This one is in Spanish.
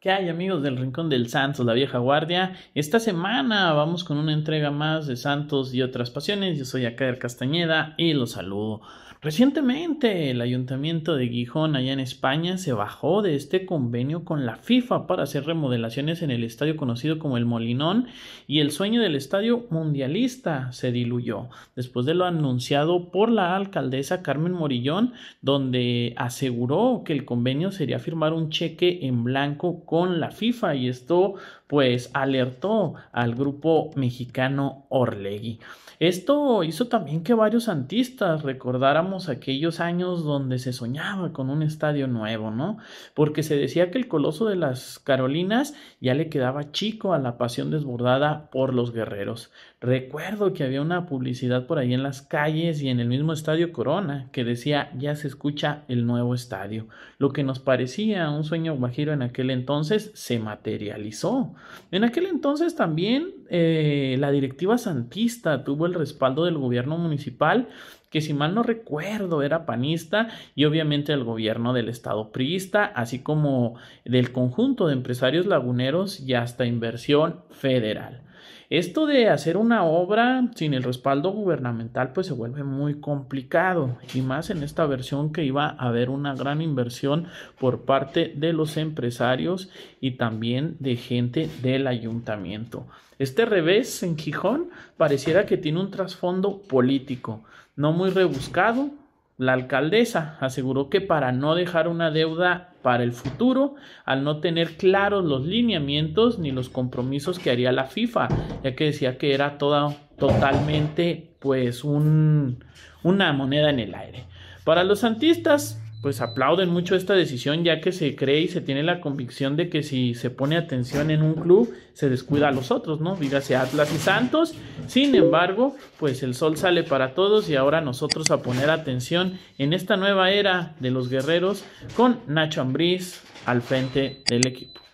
¿Qué hay amigos del Rincón del Santos, la vieja guardia? Esta semana vamos con una entrega más de Santos y otras pasiones. Yo soy del Castañeda y los saludo. Recientemente el ayuntamiento de Gijón, allá en España, se bajó de este convenio con la FIFA para hacer remodelaciones en el estadio conocido como el Molinón y el sueño del estadio mundialista se diluyó después de lo anunciado por la alcaldesa Carmen Morillón, donde aseguró que el convenio sería firmar un cheque en blanco con la FIFA y esto pues alertó al grupo mexicano Orlegui. Esto hizo también que varios santistas recordáramos aquellos años donde se soñaba con un estadio nuevo, ¿no? Porque se decía que el Coloso de las Carolinas ya le quedaba chico a la pasión desbordada por los guerreros. Recuerdo que había una publicidad por ahí en las calles y en el mismo estadio Corona que decía ya se escucha el nuevo estadio. Lo que nos parecía un sueño guajiro en aquel entonces se materializó. En aquel entonces también eh, la directiva santista tuvo el respaldo del gobierno municipal que si mal no recuerdo era panista y obviamente el gobierno del estado priista, así como del conjunto de empresarios laguneros y hasta inversión federal. Esto de hacer una obra sin el respaldo gubernamental pues se vuelve muy complicado y más en esta versión que iba a haber una gran inversión por parte de los empresarios y también de gente del ayuntamiento. Este revés en Gijón pareciera que tiene un trasfondo político, no muy rebuscado, la alcaldesa aseguró que para no dejar una deuda para el futuro, al no tener claros los lineamientos ni los compromisos que haría la FIFA, ya que decía que era toda totalmente pues un, una moneda en el aire. Para los santistas, pues aplauden mucho esta decisión ya que se cree y se tiene la convicción de que si se pone atención en un club se descuida a los otros, ¿no? Dígase Atlas y Santos. Sin embargo, pues el sol sale para todos y ahora nosotros a poner atención en esta nueva era de los guerreros con Nacho Ambriz al frente del equipo.